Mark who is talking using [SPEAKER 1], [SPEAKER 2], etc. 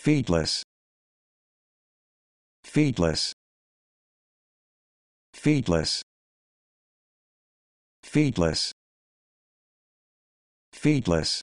[SPEAKER 1] feedless feedless feedless feedless feedless